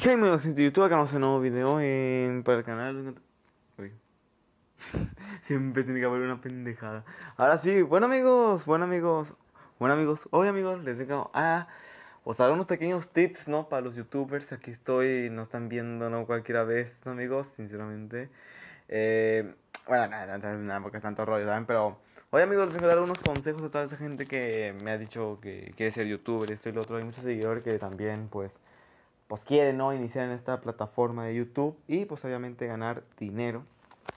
Hey amigos de YouTube, acá vamos a un nuevo video en, para el canal Siempre tiene que haber una pendejada Ahora sí, bueno amigos, bueno amigos Bueno amigos, hoy amigos les tengo a Os unos pequeños tips, ¿no? Para los youtubers, aquí estoy No están viendo, ¿no? Cualquiera vez, ¿no, amigos, sinceramente eh, Bueno, nada, nada, porque es tanto rollo, ¿saben? Pero hoy amigos les tengo a dar unos consejos a toda esa gente que me ha dicho que quiere ser youtuber Esto y lo otro, hay muchos seguidores que también, pues pues quiere ¿no? iniciar en esta plataforma de YouTube y pues obviamente ganar dinero,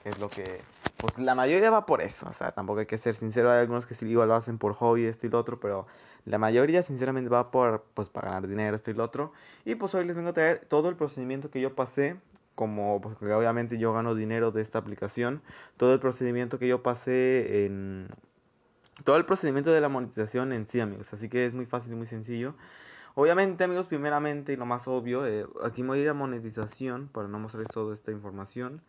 que es lo que, pues la mayoría va por eso, o sea, tampoco hay que ser sincero, hay algunos que sí igual lo hacen por hobby, esto y lo otro, pero la mayoría sinceramente va por, pues para ganar dinero, esto y lo otro, y pues hoy les vengo a traer todo el procedimiento que yo pasé, como pues, obviamente yo gano dinero de esta aplicación, todo el procedimiento que yo pasé en... Todo el procedimiento de la monetización en sí, amigos, así que es muy fácil y muy sencillo. Obviamente, amigos, primeramente y lo más obvio, eh, aquí me voy a ir a monetización para no mostrarles toda esta información.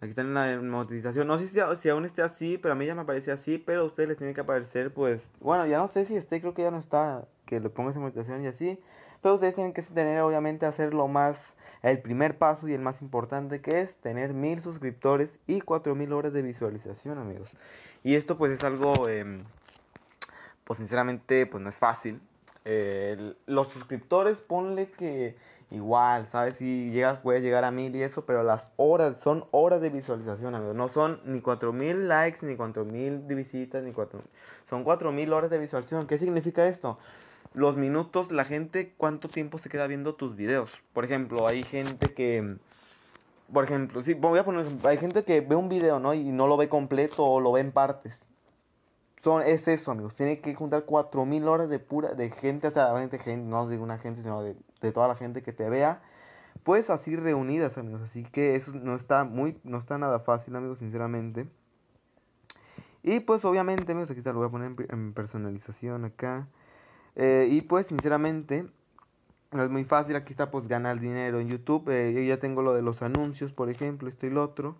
Aquí está en la monetización. No sé si, si, aún esté así, pero a mí ya me aparece así. Pero a ustedes les tiene que aparecer, pues. Bueno, ya no sé si esté, creo que ya no está. Que le pongas en monetización y así. Pero ustedes tienen que tener, obviamente, hacer lo más. El primer paso y el más importante que es tener mil suscriptores y cuatro mil horas de visualización, amigos. Y esto, pues, es algo. Em, pues, sinceramente, pues no es fácil. Eh, los suscriptores, ponle que igual, ¿sabes? Si llegas, a llegar a mil y eso, pero las horas, son horas de visualización, amigos. No son ni cuatro mil likes, ni cuatro mil visitas, ni cuatro Son cuatro mil horas de visualización. ¿Qué significa esto? Los minutos, la gente, cuánto tiempo se queda viendo tus videos. Por ejemplo, hay gente que. Por ejemplo, sí, voy a poner. Hay gente que ve un video, ¿no? Y no lo ve completo o lo ve en partes son, es eso, amigos. tiene que juntar 4.000 horas de pura de gente, o sea, de no digo una gente, sino de, toda la gente que te vea. Pues así reunidas, amigos. Así que eso no está muy, no está nada fácil, amigos, sinceramente. Y pues obviamente, amigos, aquí está, lo voy a poner en, personalización acá. Eh, y pues sinceramente, no es muy fácil. Aquí está, pues ganar dinero en YouTube. Eh, yo ya tengo lo de los anuncios, por ejemplo, esto y lo otro.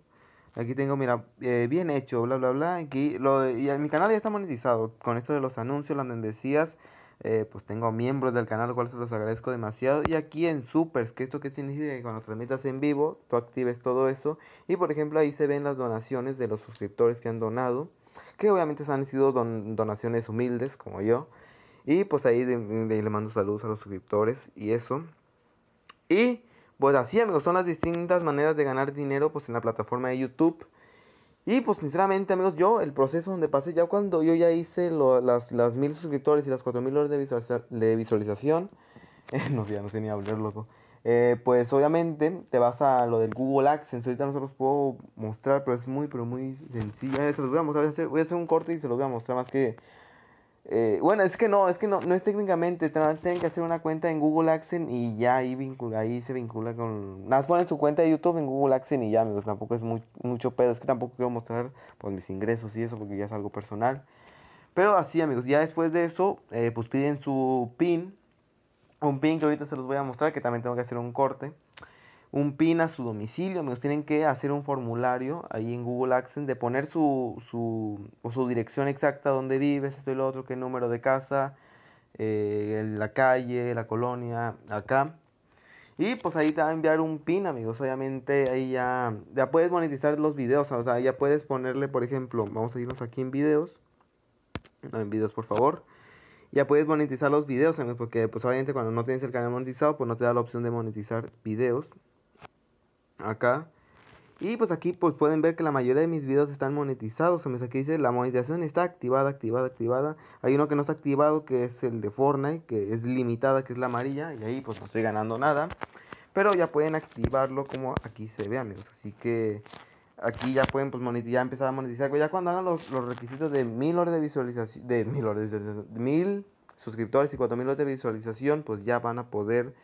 Aquí tengo, mira, eh, bien hecho, bla, bla, bla. Aquí lo y mi canal ya está monetizado. Con esto de los anuncios, las membresías, eh, pues tengo miembros del canal, lo cual se los agradezco demasiado. Y aquí en Supers, que esto que significa que cuando transmitas en vivo, tú actives todo eso. Y por ejemplo, ahí se ven las donaciones de los suscriptores que han donado. Que obviamente han sido donaciones humildes, como yo. Y pues ahí le mando saludos a los suscriptores y eso. Y pues así amigos, son las distintas maneras de ganar dinero pues en la plataforma de YouTube. Y pues sinceramente amigos, yo el proceso donde pasé, ya cuando yo ya hice las, mil suscriptores y las cuatro mil horas de, visualización, eh, no sé, ya no sé ni hablar loco. Eh, pues obviamente te vas a lo del Google AdSense. Ahorita no se los puedo mostrar, pero es muy, pero muy sencillo. Eh, se los voy a mostrar. voy a hacer un corte y se los voy a mostrar más que eh, bueno, es que no, es que no, no es técnicamente, tienen que hacer una cuenta en Google Accent y ya ahí, vincula, ahí se vincula con... Nada más ponen su cuenta de YouTube en Google Accent y ya, amigos, tampoco es mucho pedo, es que tampoco quiero mostrar pues, mis ingresos y eso porque ya es algo personal. Pero así, amigos, ya después de eso, eh, pues piden su pin, un pin que ahorita se los voy a mostrar, que también tengo que hacer un corte un PIN a su domicilio, amigos. Tienen que hacer un formulario ahí en Google Accent de poner su, su, o su dirección exacta, donde vives, esto y lo otro, qué número de casa, eh, la calle, la colonia, acá. Y pues ahí te va a enviar un pin, amigos. Obviamente ahí ya, ya puedes monetizar los videos. O sea, ya puedes ponerle, por ejemplo, vamos a irnos aquí en videos. No, en videos, por favor. Ya puedes monetizar los videos, amigos. Porque pues obviamente cuando no tienes el canal monetizado, pues no te da la opción de monetizar videos acá. Y pues aquí pues pueden ver que la mayoría de mis videos están monetizados. aquí dice la monetización está activada, activada, activada. Hay uno que no está activado que es el de Fortnite, que es limitada, que es la amarilla. Y ahí pues no estoy ganando nada. Pero ya pueden activarlo como aquí se ve, amigos. Así que aquí ya pueden pues ya empezar a monetizar. Ya cuando hagan los, requisitos de mil horas de visualización, de mil horas de visualización, mil suscriptores y cuatro mil horas de visualización, pues ya van a poder,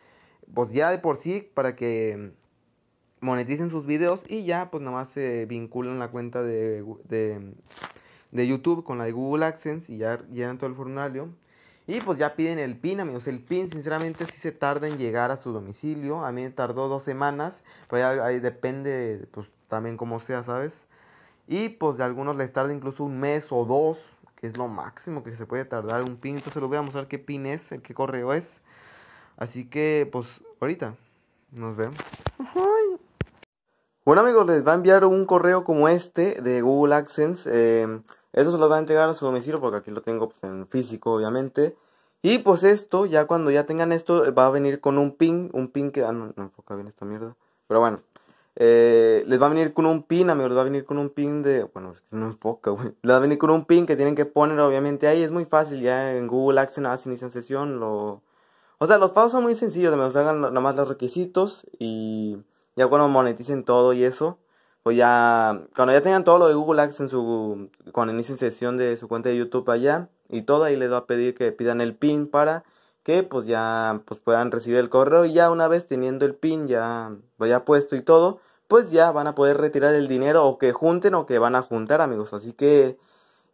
pues ya de por sí, para que moneticen sus videos y ya pues nada más se vinculan la cuenta de, de, YouTube con la de Google AdSense y ya llenan todo el formulario. Y pues ya piden el PIN, amigos. El PIN, sinceramente, si se tarda en llegar a su domicilio. A mí me tardó dos semanas, pero ahí depende, pues también como sea, ¿sabes? Y pues de algunos les tarda incluso un mes o dos, que es lo máximo que se puede tardar un PIN. Entonces les voy a mostrar qué PIN es, el qué correo es. Así que, pues, ahorita nos vemos. Bueno amigos, les va a enviar un correo como este de Google Accents. Eh, eso se lo va a entregar a su domicilio porque aquí lo tengo pues, en físico, obviamente. Y pues esto, ya cuando ya tengan esto, va a venir con un pin, un pin que... Ah, no, enfoca bien esta mierda. Pero bueno, eh, les va a venir con un pin, amigos, les va a venir con un pin de... Bueno, es que no enfoca, güey. Les va a venir con un pin que tienen que poner, obviamente, ahí. Es muy fácil, ya en Google Accents, nada inician sesión, lo... O sea, los pasos son muy sencillos, los Hagan nada más los requisitos y... Ya cuando moneticen todo y eso, pues ya, cuando ya tengan todo lo de Google Ads en su, cuando inicien sesión de su cuenta de YouTube allá y todo, ahí les va a pedir que pidan el PIN para que pues ya pues puedan recibir el correo y ya una vez teniendo el PIN ya, pues ya puesto y todo, pues ya van a poder retirar el dinero o que junten o que van a juntar amigos. Así que,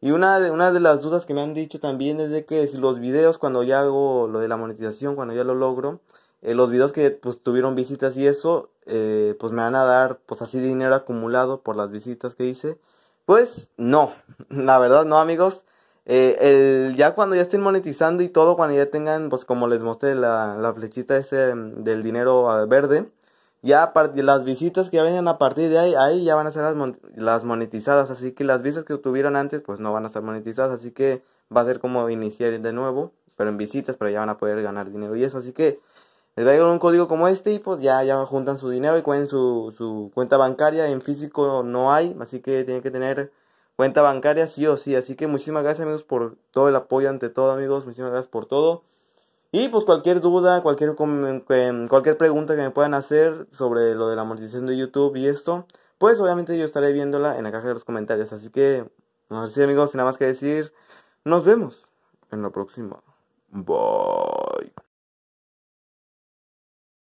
y una de, una de las dudas que me han dicho también es de que si los videos cuando ya hago lo de la monetización, cuando ya lo logro, eh, los videos que pues tuvieron visitas y eso, eh, pues me van a dar pues así dinero acumulado por las visitas que hice. Pues no, la verdad no amigos. Eh, el, ya cuando ya estén monetizando y todo, cuando ya tengan, pues como les mostré la, flechita ese mm, del dinero ah, verde, ya las visitas que ya vengan a partir de ahí, ahí ya van a ser las, monetizadas. Así que las visitas que obtuvieron antes, pues no van a estar monetizadas. Así que va a ser como iniciar de nuevo, pero en visitas, pero ya van a poder ganar dinero y eso. Así que les traigan un código como este y pues ya, ya juntan su dinero y cuenten su, su cuenta bancaria. En físico no hay, así que tienen que tener cuenta bancaria sí o sí. Así que muchísimas gracias amigos por todo el apoyo ante todo amigos, muchísimas gracias por todo. Y pues cualquier duda, cualquier, em, cualquier pregunta que me puedan hacer sobre lo de la amortización de YouTube y esto, pues obviamente yo estaré viéndola en la caja de los comentarios. Así que, así amigos, sin nada más que decir, nos vemos en la próxima. Bye.